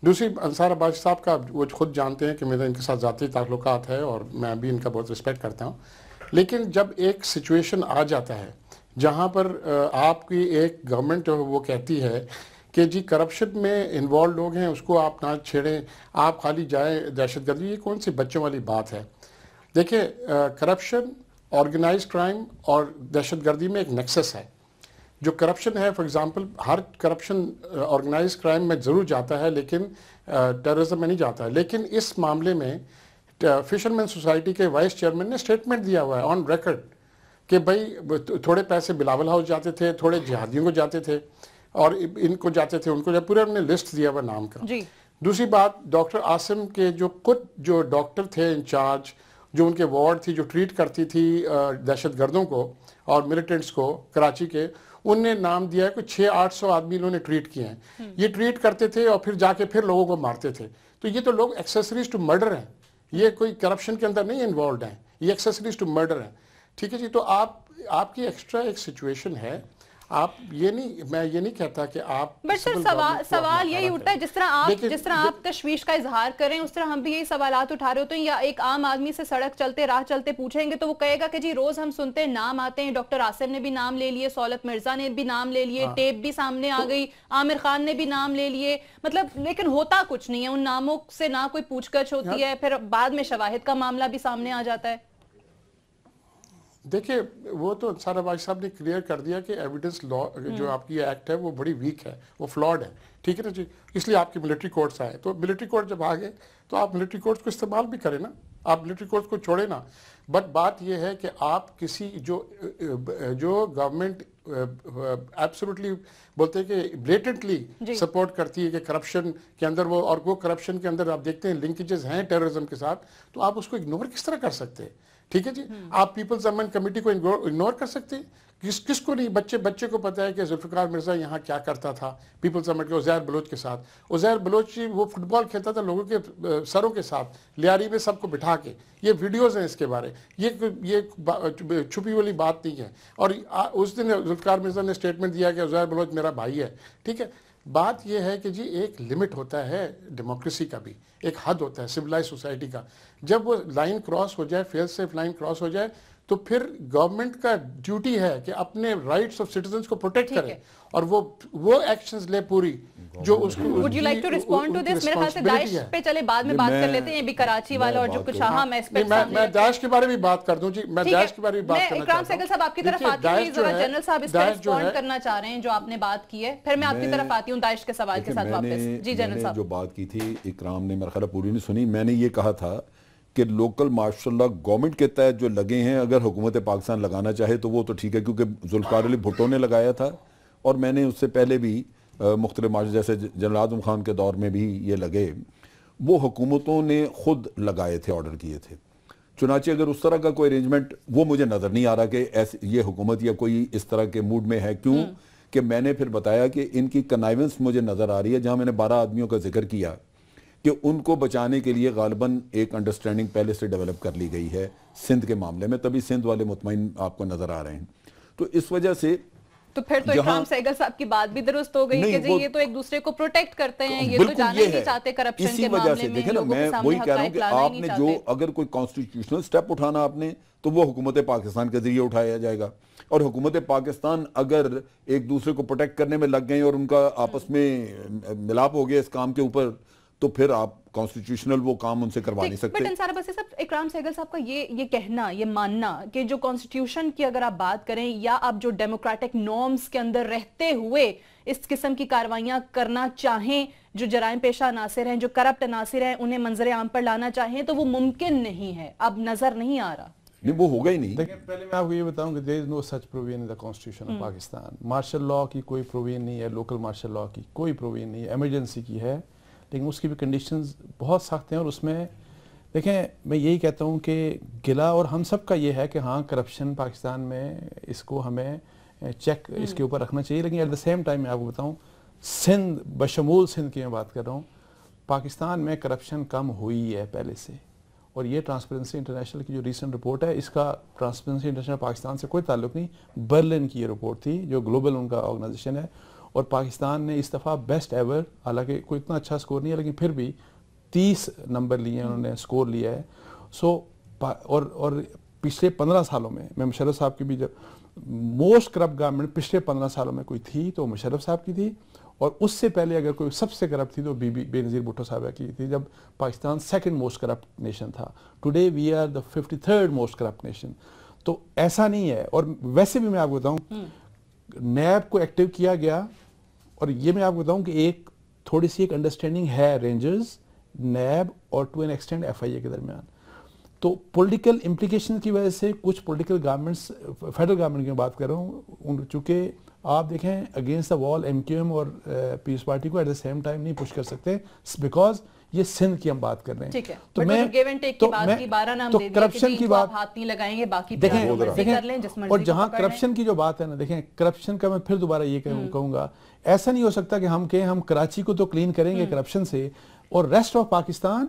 दूसरी अंसार अब्बाज साहब का वो खुद जानते हैं कि मेरा इनके साथ ज़ाती ताल्लुक है और मैं भी इनका बहुत रिस्पेक्ट करता हूँ लेकिन जब एक सिचुएशन आ जाता है जहाँ पर आपकी एक गवर्नमेंट जो वो कहती है कि जी करप्शन में इन्वॉल्व लोग हैं उसको आप ना छेड़ें आप खाली जाएँ दहशत गर्दी ये कौन सी बच्चों वाली बात है देखिए करप्शन ऑर्गेनाइज क्राइम और दहशत गर्दी में एक नेक्सेस है जो करप्शन है फॉर एग्जांपल हर करप्शन ऑर्गेनाइज क्राइम में ज़रूर जाता है लेकिन टेररिज्म में नहीं जाता है लेकिन इस मामले में फिशरमैन सोसाइटी के वाइस चेयरमैन ने स्टेटमेंट दिया हुआ है ऑन रिकॉर्ड कि भाई थोड़े पैसे बिलावल हाउस जाते थे थोड़े जिहादियों को जाते थे और इनको जाते थे उनको पूरे हमने लिस्ट दिया हुआ नाम का जी दूसरी बात डॉक्टर आसिम के जो खुद जो डॉक्टर थे इंचार्ज जो उनके वार्ड थी जो ट्रीट करती थी दहशत गर्दों को और मिलिटेंट्स को कराची के उनने नाम दिया है कि छः आठ सौ आदमी इन्होंने ट्रीट किए हैं हम्म। ये ट्रीट करते थे और फिर जाके फिर लोगों को मारते थे तो ये तो लोग एक्सेसरीज टू मर्डर हैं ये कोई करप्शन के अंदर नहीं इन्वॉल्व हैं ये एक्सेसरीज टू मर्डर हैं ठीक है जी तो आप आपकी एक्स्ट्रा एक सिचुएशन है आप ये नहीं मैं ये नहीं कहता कि आप बट सर सवाल सवाल यही उठता है जिस तरह आप जिस तरह आप तश्वीश का इजहार करें उस तरह हम भी यही सवाल उठा रहे होते हैं या एक आम आदमी से सड़क चलते राह चलते पूछेंगे तो वो कहेगा कि जी रोज हम सुनते हैं नाम आते हैं डॉक्टर आसिम ने भी नाम ले लिए सौलत मिर्जा ने भी नाम ले लिए हाँ। टेप भी सामने आ तो- गई आमिर खान ने भी नाम ले लिए मतलब लेकिन होता कुछ नहीं है उन नामों से ना कोई पूछताछ होती है फिर बाद में शवाहिद का मामला भी सामने आ जाता है देखिए वो तो सारा भाई साहब ने क्लियर कर दिया कि एविडेंस लॉ जो हम्म। आपकी एक्ट है वो बड़ी वीक है वो फ्लॉड है ठीक है ना जी इसलिए आपकी मिलिट्री कोर्ट्स आए तो मिलिट्री कोर्ट जब आ गए तो आप मिलिट्री कोर्ट्स को इस्तेमाल भी करें ना आप मिलिट्री कोर्ट्स को छोड़े ना बट बात यह है कि आप किसी जो जो गवर्नमेंट एब्सोलूटली बोलते हैं कि ब्लेटेंटली सपोर्ट करती है कि करप्शन के अंदर वो और वो करप्शन के अंदर आप देखते हैं लिंकेजेस हैं टेररिज्म के साथ तो आप उसको इग्नोर किस तरह कर सकते हैं ठीक है जी हम्म। आप पीपल्स अमन कमेटी को इग्नोर कर सकते हैं किस किस को नहीं बच्चे बच्चे को पता है कि जुल्फ़िकार मिर्ज़ा यहाँ क्या करता था पीपल्स अमन के उजैर बलोच के साथ उजैर बलोच वो फुटबॉल खेलता था लोगों के सरों के साथ लियारी में सबको बिठा के ये वीडियोस हैं इसके बारे ये ये छुपी वाली बात नहीं है और उस दिन जुल्फ़िकार मिर्ज़ा ने स्टेटमेंट दिया कि उजैर बलोच मेरा भाई है ठीक है बात यह है कि जी एक लिमिट होता है डेमोक्रेसी का भी एक हद होता है सिविलाइज सोसाइटी का जब वो लाइन क्रॉस हो जाए फेल सेफ लाइन क्रॉस हो जाए तो फिर गवर्नमेंट का ड्यूटी है कि अपने राइट्स ऑफ सिटीजन को प्रोटेक्ट करे और वो वो एक्शंस ले पूरी जो उसको would you like to respond to this मेरे ख्याल से दाइश पे चले बाद में बात कर लेते हैं ये भी कराची वाला और जो कुछ हाँ मैं इस पे मैं मैं दाइश के बारे में बात कर दूं जी मैं दाइश के बारे में बात करना चाहता हूं मैं इकराम सैगल साहब आपकी तरफ आती हूं जरा जनरल साहब इस पे रिस्पोंड करना चाह रहे हैं जो आपने बात की है फिर मैं आपकी तरफ आती हूं दाइश के सवाल के साथ वापस जी जनरल साहब जो बात की थी इकराम ने मेरा ख्याल पूरी नहीं सुनी मैंने ये कहा था कि लोकल माशाल्लाह गवर्नमेंट के तहत जो लगे हैं अगर हुकूमत पाकिस्तान लगाना चाहे तो वो तो ठीक है क्योंकि जुल्फ़ार अली भुट्टो ने लगाया था और मैंने उससे पहले भी मुख्त माज जैसे जनरल आजम खान के दौर में भी ये लगे वो हुकूमतों ने खुद लगाए थे ऑर्डर किए थे चुनाचे अगर उस तरह का कोई अरेंजमेंट वो मुझे नज़र नहीं आ रहा कि ऐसे ये हुकूमत या कोई इस तरह के मूड में है क्यों हम्म। कि मैंने फिर बताया कि इनकी कनाइवेंस मुझे नज़र आ रही है जहाँ मैंने बारह आदमियों का जिक्र किया कि उनको बचाने के लिए गालबन एक अंडरस्टैंडिंग पहले से डेवलप कर ली गई है सिंध के मामले में तभी सिंध वाले मुतमिन आपको नज़र आ रहे हैं तो इस वजह से तो फिर तो इकराम सहगल साहब की बात भी दुरुस्त हो गई कि ये तो एक दूसरे को प्रोटेक्ट करते हैं ये तो जाना नहीं चाहते करप्शन के मामले में ना मैं वही कह रहा हूँ कि आपने जो अगर कोई कॉन्स्टिट्यूशनल स्टेप उठाना आपने तो वो हुकूमत पाकिस्तान के जरिए उठाया जाएगा और हुकूमत पाकिस्तान अगर एक दूसरे को प्रोटेक्ट करने में लग गए और उनका आपस में मिलाप हो गया इस काम के ऊपर तो फिर आप कॉन्स्टिट्यूशनल वो काम उनसे करवा नहीं सकते बट अंसार अब्बासी साहब इकराम सहगल साहब का ये ये कहना ये मानना कि जो कॉन्स्टिट्यूशन की अगर आप बात करें या आप जो डेमोक्रेटिक नॉर्म्स के अंदर रहते हुए इस किस्म की कार्रवाइयां करना चाहें जो जराय पेशा अनासर हैं जो करप्ट अनासर हैं उन्हें मंजर आम पर लाना चाहें तो वो मुमकिन नहीं है अब नजर नहीं आ रहा नहीं वो होगा ही नहीं लेकिन पहले मैं आपको ये बताऊं कि there is no such provision in the constitution of Pakistan martial law की कोई प्रोविजन नहीं है लोकल मार्शल लॉ की कोई प्रोविजन नहीं है एमरजेंसी की है लेकिन उसकी भी कंडीशंस बहुत सख्त हैं और उसमें देखें मैं यही कहता हूँ कि गिला और हम सब का ये है कि हाँ करप्शन पाकिस्तान में इसको हमें चेक हम्म। इसके ऊपर रखना चाहिए लेकिन एट द सेम टाइम मैं आपको बताऊँ सिंध बशमूल सिंध की मैं बात कर रहा हूँ पाकिस्तान में करप्शन कम हुई है पहले से और ये ट्रांसपेरेंसी इंटरनेशनल की जो रीसेंट रिपोर्ट है इसका ट्रांसपेरेंसी इंटरनेशनल पाकिस्तान से कोई ताल्लुक नहीं बर्लिन की ये रिपोर्ट थी जो ग्लोबल उनका ऑर्गेनाइजेशन है और पाकिस्तान ने इस दफ़ा बेस्ट एवर हालांकि कोई इतना अच्छा स्कोर नहीं है लेकिन फिर भी तीस नंबर लिए हैं उन्होंने स्कोर लिया है सो और और पिछले पंद्रह सालों में मैं मुशरफ साहब की भी जब मोस्ट करप्ट गवर्नमेंट पिछले पंद्रह सालों में कोई थी तो मुशरफ साहब की थी और उससे पहले अगर कोई सबसे करप्ट थी तो बीबी बेनज़ीर भुट्टो साहब की थी जब Pakistan second most corrupt nation था today we are the fifty third most corrupt nation तो ऐसा नहीं है और वैसे भी मैं आपको बताऊं हम्म। नैब को एक्टिव किया गया और ये मैं आपको बताऊं कि एक थोड़ी सी एक अंडरस्टैंडिंग है रेंजर्स नैब और टू एन एक्सटेंड एफ के दरमियान तो पॉलिटिकल इम्प्लीकेशन की वजह से कुछ पॉलिटिकल गवर्नमेंट्स फेडरल गवर्नमेंट की बात कर रहा हूँ चूँकि आप देखें अगेंस्ट द वॉल एम और पीस uh, पार्टी को एट द सेम टाइम नहीं पुश कर सकते बिकॉज ये सिंध की हम बात कर रहे हैं ठीक है तो मैं तो मैं तो करप्शन की बात तो तो हाथ नहीं लगाएंगे बाकी देखें देखें और जहां करप्शन की जो बात है ना देखें करप्शन का मैं फिर दोबारा ये हम्म। कहूंगा ऐसा नहीं हो सकता कि हम कहें हम कराची को तो क्लीन करेंगे करप्शन हम्म। से और रेस्ट ऑफ पाकिस्तान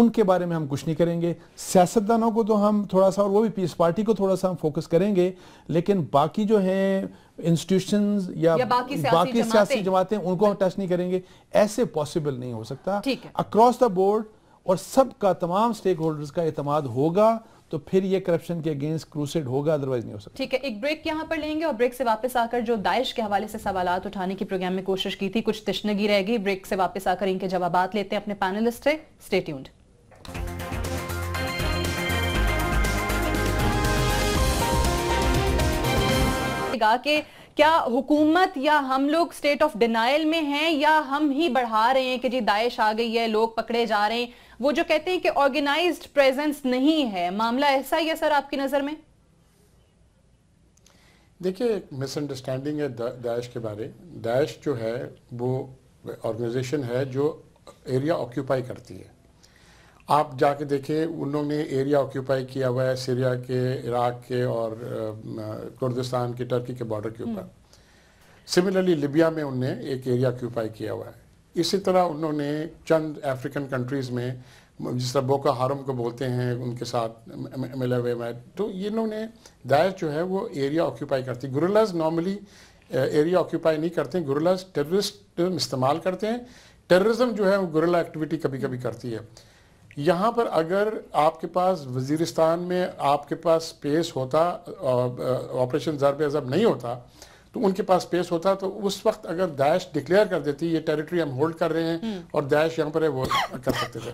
उनके बारे में हम कुछ नहीं करेंगे सियासतदानों को तो हम थोड़ा सा और वो भी पीस पार्टी को थोड़ा सा हम फोकस करेंगे लेकिन बाकी जो हैं इंस्टीट्यूशन या, या बाकी सियासी जमातें उनको हम टच नहीं करेंगे ऐसे पॉसिबल नहीं हो सकता अक्रॉस द बोर्ड और सबका तमाम स्टेक होल्डर्स का अतमाद होगा तो फिर ये करप्शन के अगेंस्ट क्रूसेड होगा अदरवाइज नहीं हो सकता ठीक है एक ब्रेक यहाँ पर लेंगे और ब्रेक से वापस आकर जो दाइश के हवाले से सवाल उठाने की प्रोग्राम में कोशिश की थी कुछ तिश्नगी रह गई ब्रेक से वापस आकर इनके जवाब लेते हैं अपने पैनलिस्ट से स्टेट स्टेट्यून्ड के क्या हुकूमत या हम लोग स्टेट ऑफ डिनाइल में हैं या हम ही बढ़ा रहे हैं कि जी दाइश आ गई है लोग पकड़े जा रहे हैं वो जो कहते हैं कि ऑर्गेनाइज्ड प्रेजेंस नहीं है मामला ऐसा ही है सर आपकी नज़र में देखिए एक मिसअंडरस्टैंडिंग है दाइश के बारे दाइश जो है वो ऑर्गेनाइजेशन है जो एरिया ऑक्यूपाई करती है आप जाके देखें उन्होंने एरिया ऑक्यूपाई किया हुआ है सीरिया के इराक के और कुर्दिस्तान के टर्की के बॉर्डर के ऊपर सिमिलरली लिबिया में उनने एक एरिया ऑक्यूपाई किया हुआ है इसी तरह उन्होंने चंद अफ्रीकन कंट्रीज़ में जिस तरह बोका हारम को बोलते हैं उनके साथ मिले हुए में तो इन्होंने दाइश जो है वो एरिया ऑक्यूपाई करती गुरलाज नॉर्मली एरिया ऑक्यूपाई नहीं करते हैं गुरलाज टेररिस्ट इस्तेमाल करते हैं टेररिज्म जो है वो गुरला एक्टिविटी कभी कभी करती है यहाँ पर अगर आपके पास वजीरिस्तान में आपके पास स्पेस होता ऑपरेशन ज़रब अज़ब नहीं होता तो उनके पास स्पेस होता तो उस वक्त अगर दाइश डिक्लेयर कर देती ये टेरिटरी हम होल्ड कर रहे हैं हम्म। और दाइश यहाँ पर है वो कर सकते थे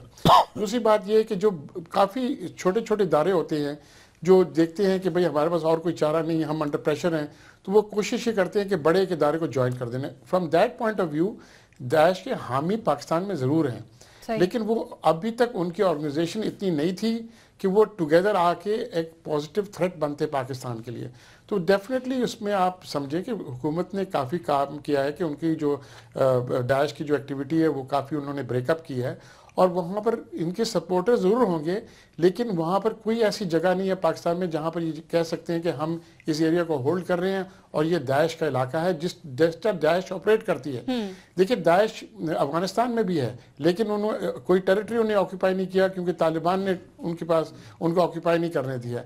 दूसरी बात यह है कि जो काफ़ी छोटे छोटे इदारे होते हैं जो देखते हैं कि भाई हमारे पास और कोई चारा नहीं है हम अंडर प्रेशर हैं तो वो कोशिश ये करते हैं कि बड़े एक इदारे को ज्वाइन कर देने from that point of view Daesh के हामी पाकिस्तान में ज़रूर हैं लेकिन वो अभी तक उनकी ऑर्गेनाइजेशन इतनी नहीं थी कि वो टुगेदर आके एक पॉजिटिव थ्रेट बनते पाकिस्तान के लिए तो डेफिनेटली उसमें आप समझें कि हुकूमत ने काफ़ी काम किया है कि उनकी जो डैश की जो एक्टिविटी है वो काफ़ी उन्होंने ब्रेकअप की है और वहाँ पर इनके सपोर्टर ज़रूर होंगे लेकिन वहाँ पर कोई ऐसी जगह नहीं है पाकिस्तान में जहाँ पर ये कह सकते हैं कि हम इस एरिया को होल्ड कर रहे हैं और ये दाइश का इलाका है जिस डेस्टर दाइश ऑपरेट करती है हम्म। देखिए दाइश अफगानिस्तान में भी है लेकिन उन्होंने कोई टेरिटरी उन्हें ऑक्यूपाई नहीं किया क्योंकि तालिबान ने उनके पास उनको ऑक्यूपाई नहीं करने दिया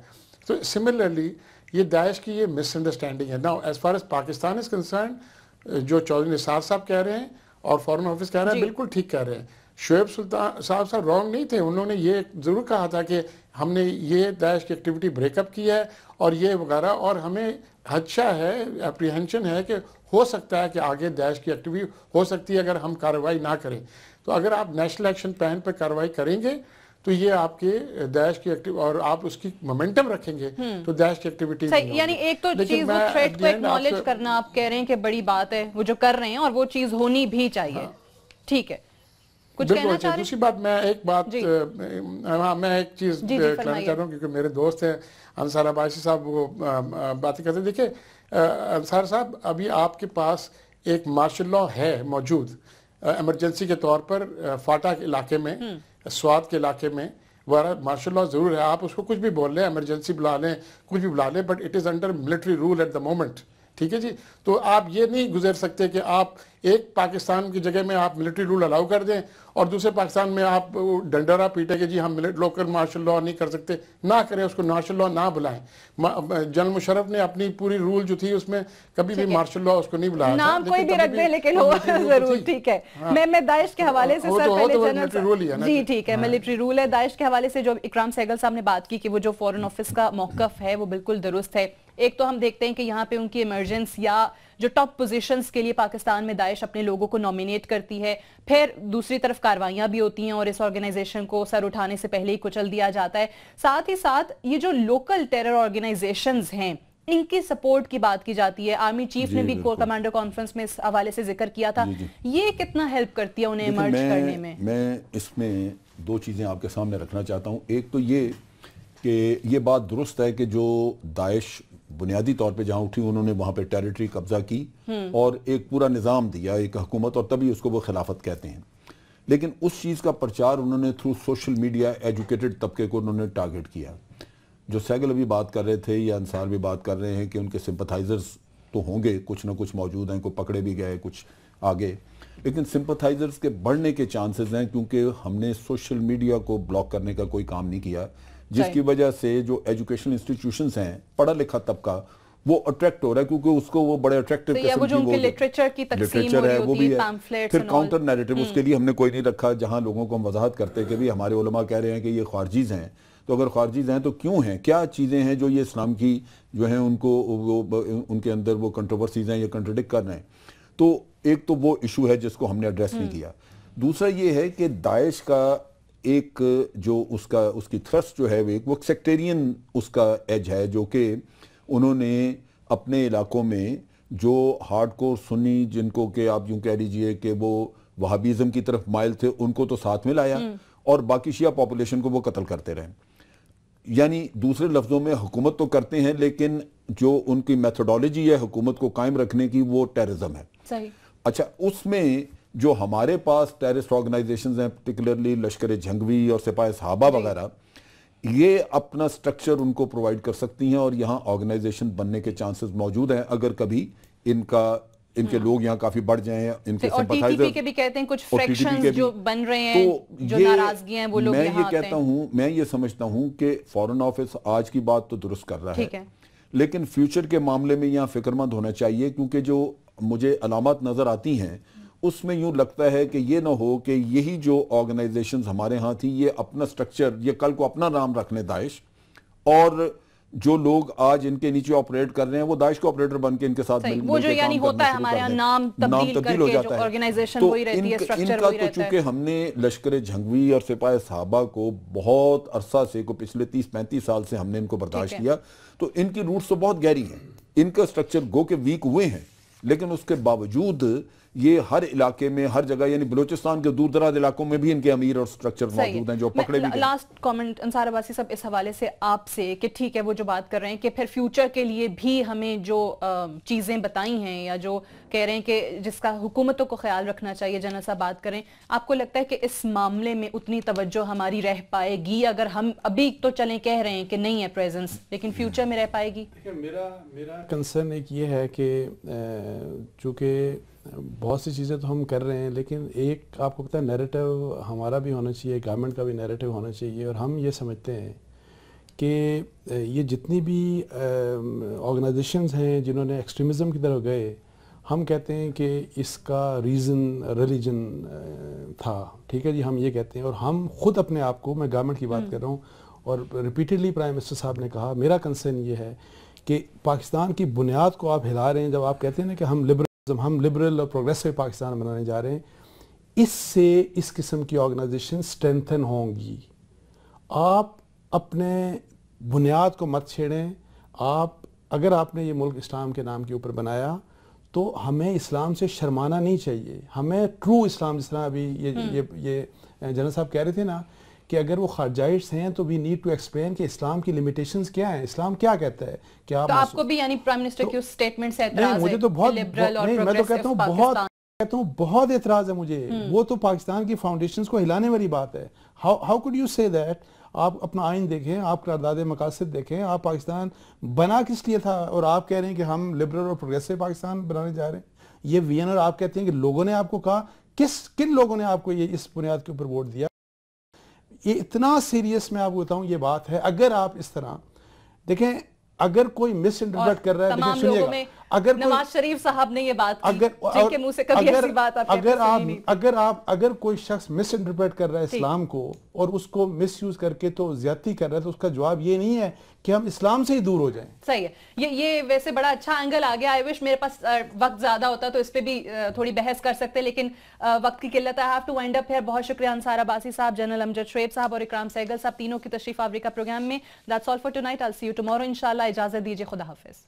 तो सिमिलरली ये दाइश की ये मिसअंडरस्टैंडिंग है now as far as Pakistan is concern जो चौधरी निसार साहब कह रहे हैं और फॉरन ऑफिस कह रहे हैं बिल्कुल ठीक कह रहे हैं शुएब सुल्तान साहब साहब रॉन्ग नहीं थे उन्होंने ये ज़रूर कहा था कि हमने ये दाइश की एक्टिविटी ब्रेकअप की है और ये वगैरह और हमें हदशा अच्छा है अप्रीहेंशन है कि हो सकता है कि आगे दाइश की एक्टिविटी हो सकती है अगर हम कार्रवाई ना करें तो अगर आप नेशनल एक्शन प्लान पर कार्रवाई करेंगे तो ये आपके दाइश की एक्टिव और आप उसकी मोमेंटम रखेंगे हम्म। तो दाइश की एक्टिविटी यानी एक तो चीज वो थ्रेट को एक्नॉलेज करना आप कह रहे हैं कि बड़ी बात है वो जो कर रहे हैं और वो चीज होनी भी चाहिए हाँ। ठीक है कुछ कहना चाह दूसरी बात मैं एक बात हाँ मैं एक चीज़ कहना चाह रहा हूँ क्योंकि मेरे दोस्त हैं अंसार अबाशी साहब वो बातें करते देखिए अंसार साहब अभी आपके पास एक मार्शल लॉ है मौजूद एमरजेंसी के तौर पर फाटा के इलाके में हम्म। स्वाद के इलाके में वह मार्शल लॉ ज़रूर है आप उसको कुछ भी बोल लें इमरजेंसी बुला लें कुछ भी बुला लें but it is under military rule at the moment ठीक है जी तो आप ये नहीं गुजर सकते कि आप एक पाकिस्तान की जगह में आप मिलिट्री रूल अलाउ कर दें और दूसरे पाकिस्तान में आप डंडरा पीटे के जी हम लोकल मार्शल लॉ नहीं कर सकते ना करें उसको मार्शल लॉ ना बुलाएं जनरल मुशरफ ने अपनी पूरी रूल जो थी उसमें कभी भी मार्शल लॉ उसको नहीं बुलाया नाम कोई भी रख दे लेकिन हो जरूर ठीक है हाँ। मैं मैं दाइश के हवाले से तो, सर तो पहले जनरल जी ठीक है हाँ। मिलिट्री रूल है दाइश के हवाले से जो इकराम सहगल साहब ने बात की कि वो जो फॉरेन ऑफिस का मौकफ है वो बिल्कुल दुरुस्त है एक तो हम देखते हैं कि यहाँ पे उनकी इमरजेंस या जो टॉप पोजीशंस के लिए पाकिस्तान में दाइश अपने लोगों को नॉमिनेट करती है फिर दूसरी तरफ कार्रवाइयां भी होती हैं और इस ऑर्गेनाइजेशन को सर उठाने से पहले ही कुचल दिया जाता है साथ ही साथ ये जो लोकल टेरर ऑर्गेनाइजेशन हैं इनकी सपोर्ट की बात की जाती है आर्मी चीफ ने भी कोर कमांडर कॉन्फ्रेंस में इस हवाले से जिक्र किया था ये कितना हेल्प करती है उन्हें इमर्ज करने में मैं इसमें दो चीज़ें आपके सामने रखना चाहता हूँ एक तो ये कि ये बात दुरुस्त है कि जो दाइश बुनियादी तौर पे जहां उठी उन्होंने वहां पे टेरिटरी कब्जा की हम्म। और एक पूरा निज़ाम दिया एक हकूमत और तभी उसको वो खिलाफत कहते हैं लेकिन उस चीज़ का प्रचार उन्होंने थ्रू सोशल मीडिया एजुकेटेड तबके को उन्होंने टारगेट किया जो सैगल अभी बात कर रहे थे या अंसार भी बात कर रहे हैं कि उनके सिंपथाइज़र्स तो होंगे कुछ ना कुछ मौजूद हैं कोई पकड़े भी गए कुछ आगे लेकिन सिंपथाइज़र्स के बढ़ने के चांसेस हैं क्योंकि हमने सोशल मीडिया को ब्लॉक करने का कोई काम नहीं किया जिसकी वजह से जो एजुकेशन इंस्टीट्यूशन हैं पढ़ा लिखा तबका वो अट्रैक्ट हो रहा है क्योंकि उसको वो बड़े अट्रैक्टिव वो लिटरेचर है वो भी है फिर काउंटर नैरेटिव हम्म। उसके लिए हमने कोई नहीं रखा जहां लोगों को हम वजाहत करते कि भी हमारे उलमा कह रहे हैं कि ये खारजीज हैं तो अगर खारजीज हैं तो क्यों हैं क्या चीज़ें हैं जो ये इस्लाम की जो है उनको वो उनके अंदर वो कंट्रोवर्सीज हैं या कंट्रोडिक्ट कर रहे हैं तो एक तो वो इशू है जिसको हमने एड्रेस नहीं हम्म। किया दूसरा ये है कि दाइश का एक जो उसका उसकी थ्रस्ट जो है वो एक सेक्टेरियन उसका एज है जो कि उन्होंने अपने इलाकों में जो हार्ड कोर सुनी जिनको कि आप यूँ कह लीजिए कि वो वहाबीज़म की तरफ माइल थे उनको तो साथ में लाया हम्म। और बाकी शिया पॉपुलेशन को वो कत्ल करते रहे यानी दूसरे लफ्ज़ों में हुकूमत तो करते हैं लेकिन जो उनकी मैथडोलॉजी है हुकूमत को कायम रखने की वो टेररिज्म है अच्छा उसमें जो हमारे पास टेररिस्ट ऑर्गेनाइजेशंस हैं पर्टिकुलरली लश्कर झंगवी और सिपाही सहाबा वगैरह ये अपना स्ट्रक्चर उनको प्रोवाइड कर सकती हैं और यहाँ ऑर्गेनाइजेशन बनने के चांसेस मौजूद हैं अगर कभी इनका इनके हाँ। लोग यहाँ काफी बढ़ जाएं इनके तो और के भी कहते हैं कुछ भी, जो बन रहे हैं तो जो नाराजगी हैं वो लोग मैं ये कहता हूँ मैं ये समझता हूँ कि फॉरेन ऑफिस आज की बात तो दुरुस्त कर रहा है, है। लेकिन फ्यूचर के मामले में यहाँ फिक्रमंद होना चाहिए क्योंकि जो मुझे अलामत नजर आती हैं उसमें यूं लगता है कि ये ना हो कि यही जो ऑर्गेनाइजेशंस हमारे यहाँ थी ये अपना स्ट्रक्चर ये कल को अपना नाम रख दाइश और जो लोग आज इनके नीचे ऑपरेट कर रहे हैं वो दाइश के ऑपरेटर बन के इनके साथ नाम तब्दील, हो जाता है तो इनका तो चूंकि हमने लश्कर झंगवी और सिपाही साहबा को बहुत अरसा से को पिछले तीस पैंतीस साल से हमने इनको बर्दाश्त किया तो इनकी रूट्स तो बहुत गहरी है इनका स्ट्रक्चर गो के वीक हुए हैं लेकिन उसके बावजूद ये हर इलाके में हर जगह यानी बलोचिस्तान के दूर दराज इलाकों में भी इनके अमीर और स्ट्रक्चर मौजूद हैं जो पकड़े भी लास्ट कमेंट अंसार अबासी सब इस हवाले से आपसे कि ठीक है वो जो बात कर रहे हैं कि फिर फ्यूचर के लिए भी हमें जो चीज़ें बताई हैं या जो कह रहे हैं कि जिसका हुकूमतों को ख्याल रखना चाहिए जनरल साहब बात करें आपको लगता है कि इस मामले में उतनी तवज्जो हमारी रह पाएगी अगर हम अभी तो चलें कह रहे हैं कि नहीं है प्रेजेंस लेकिन फ्यूचर में रह पाएगी मेरा मेरा कंसर्न एक ये है कि चूंकि बहुत सी चीज़ें तो हम कर रहे हैं लेकिन एक आपको पता है नैरेटिव हमारा भी होना चाहिए गवर्नमेंट का भी नैरेटिव होना चाहिए और हम ये समझते हैं कि ये जितनी भी ऑर्गेनाइजेशंस हैं जिन्होंने एक्सट्रीमिज़म की तरफ गए हम कहते हैं कि इसका रीज़न रिलीजन था ठीक है जी हम ये कहते हैं और हम खुद अपने आप को मैं गवर्नमेंट की बात हम्म। कर रहा हूँ और रिपीटेडली प्राइम मिनिस्टर साहब ने कहा मेरा कंसर्न ये है कि पाकिस्तान की बुनियाद को आप हिला रहे हैं जब आप कहते हैं ना कि हम लिबरल जब हम लिबरल और प्रोग्रेसिव पाकिस्तान बनाने जा रहे हैं इससे इस किस्म की ऑर्गेनाइजेशन स्ट्रेंथन होंगी आप अपने बुनियाद को मत छेड़ें आप अगर आपने ये मुल्क इस्लाम के नाम के ऊपर बनाया तो हमें इस्लाम से शर्माना नहीं चाहिए हमें ट्रू इस्लाम जिस तरह अभी ये हम्म। ये ये जनरल साहब कह रहे थे ना कि अगर वो खारजाइट्स हैं तो वी नीड टू एक्सप्लेन कि इस्लाम की लिमिटेशंस क्या हैं इस्लाम क्या कहता है कि आप तो आपको भी यानी प्राइम मिनिस्टर तो, की उस स्टेटमेंट से एतराज है मुझे तो बहुत नहीं मैं तो कहता हूँ बहुत कहता हूँ बहुत एतराज है मुझे हम्म। वो तो पाकिस्तान की फाउंडेशन को हिलाने वाली बात है how could you say that आप अपना आइन देखें आप करारदाद मकासद देखें आप पाकिस्तान बना किस लिए था और आप कह रहे हैं कि हम लिबरल और प्रोग्रेसिव पाकिस्तान बनाने जा रहे हैं ये वीएन आप कहते हैं कि लोगों ने आपको कहा किस किन लोगों ने आपको ये इस बुनियाद के ऊपर वोट दिया ये इतना सीरियस मैं आपको बताऊं ये बात है अगर आप इस तरह देखें अगर कोई मिस इंटरप्रेट कर रहा है देखें सुनिएगा अगर नवाज शरीफ साहब ने ये बात की, अगर जिनके मुंह से कभी अगर, ऐसी बात आपके अगर आप अगर आप अगर कोई शख्स मिस इंटरप्रेट कर रहा है इस्लाम को और उसको मिस यूज करके तो ज्यादा कर रहा है तो उसका जवाब ये नहीं है कि हम इस्लाम से ही दूर हो जाएं सही है ये ये वैसे बड़ा अच्छा एंगल आ गया आई विश मेरे पास वक्त ज्यादा होता तो इस पर भी थोड़ी बहस कर सकते लेकिन वक्त की किल्लत I have to wind up है बहुत शुक्रिया अंसार अबासी साहब जनरल अमजद शोएब साहब और इकराम सैगल साहब तीनों की तशरीफ आवरी प्रोग्राम में that's all for tonight I see you tomorrow इंशाल्लाह इजाजत दीजिए खुदा हाफिज़